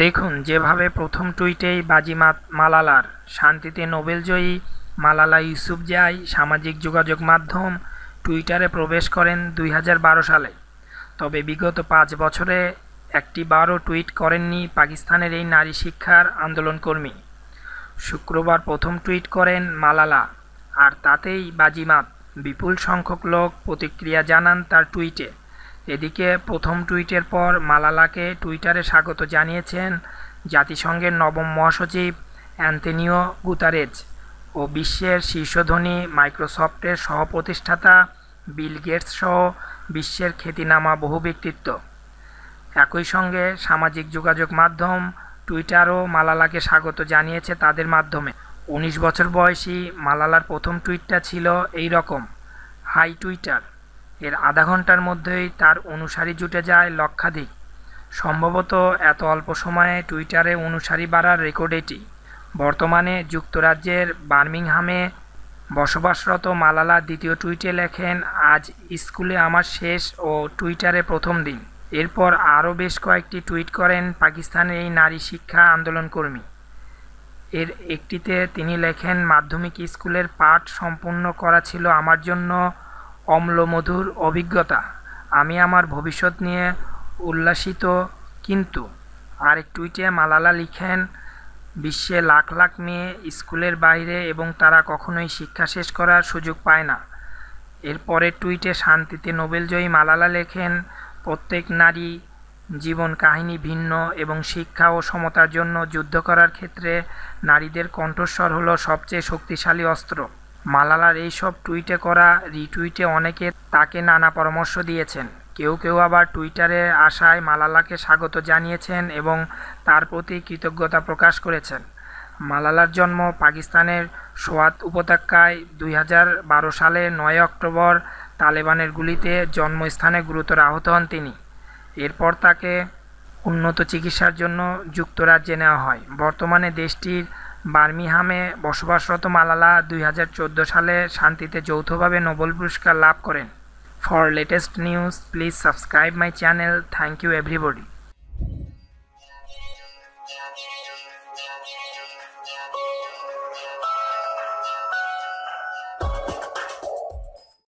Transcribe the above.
দেখুন যেভাবে প্রথম টুইটেই বাজিমাত মালালার শান্তিতে নোবেলজয়ী মালালা ইউসুফ জাই সামাজিক যোগাযোগ মাধ্যম টুইটারে প্রবেশ করেন দুই সালে তবে বিগত পাঁচ বছরে একটি বারও টুইট করেননি পাকিস্তানের এই নারী শিক্ষার আন্দোলনকর্মী শুক্রবার প্রথম টুইট করেন মালালা আর তাতেই বাজিমাত বিপুল সংখ্যক লোক প্রতিক্রিয়া জানান তার টুইটে এদিকে প্রথম টুইটের পর মালালাকে টুইটারে স্বাগত জানিয়েছেন জাতিসংঘের নবম মহাসচিব অ্যান্থনিও গুতারেজ ও বিশ্বের শীর্ষধনী মাইক্রোসফটের সহপ্রতিষ্ঠাতা বিল গেটস সহ বিশ্বের খ্যাতিনামা বহু ব্যক্তিত্ব একই সঙ্গে সামাজিক যোগাযোগ মাধ্যম টুইটারও মালালাকে স্বাগত জানিয়েছে তাদের মাধ্যমে উনিশ বছর বয়সী মালালার প্রথম টুইটটা ছিল এই রকম হাই টুইটার এর আধা ঘন্টার মধ্যেই তার অনুসারী জুটে যায় লক্ষাধিক সম্ভবত এত অল্প সময়ে টুইটারে অনুসারী বাড়ার রেকর্ড এটি বর্তমানে যুক্তরাজ্যের বার্মিংহামে বসবাসরত মালালা দ্বিতীয় টুইটে লেখেন আজ স্কুলে আমার শেষ ও টুইটারে প্রথম দিন এরপর আরও বেশ কয়েকটি টুইট করেন পাকিস্তানের এই নারী শিক্ষা আন্দোলনকর্মী এর একটিতে তিনি লেখেন মাধ্যমিক স্কুলের পাঠ সম্পূর্ণ করা ছিল আমার জন্য অম্লমধুর অভিজ্ঞতা আমি আমার ভবিষ্যৎ নিয়ে উল্লাসিত কিন্তু এক টুইটে মালালা লিখেন বিশ্বে লাখ লাখ মেয়ে স্কুলের বাইরে এবং তারা কখনোই শিক্ষা শেষ করার সুযোগ পায় না এরপরের টুইটে শান্তিতে নোবেলজয়ী মালালা লেখেন প্রত্যেক নারী জীবন কাহিনী ভিন্ন এবং শিক্ষা ও সমতার জন্য যুদ্ধ করার ক্ষেত্রে নারীদের কণ্ঠস্বর হলো সবচেয়ে শক্তিশালী অস্ত্র মালালার এইসব টুইটে করা রিটুইটে অনেকে তাকে নানা পরামর্শ দিয়েছেন কেউ কেউ আবার টুইটারে আশায় মালালাকে স্বাগত জানিয়েছেন এবং তার প্রতি কৃতজ্ঞতা প্রকাশ করেছেন মালালার জন্ম পাকিস্তানের সোয়াত উপত্যকায় দুই সালে নয় অক্টোবর তালেবানের গুলিতে জন্মস্থানে গুরুতর আহত হন তিনি এরপর তাকে উন্নত চিকিৎসার জন্য যুক্তরাজ্যে নেওয়া হয় বর্তমানে দেশটির বার্মিহামে বসবাসরত মালালা দুই সালে শান্তিতে যৌথভাবে নোবেল পুরস্কার লাভ করেন for latest news please subscribe my channel thank you everybody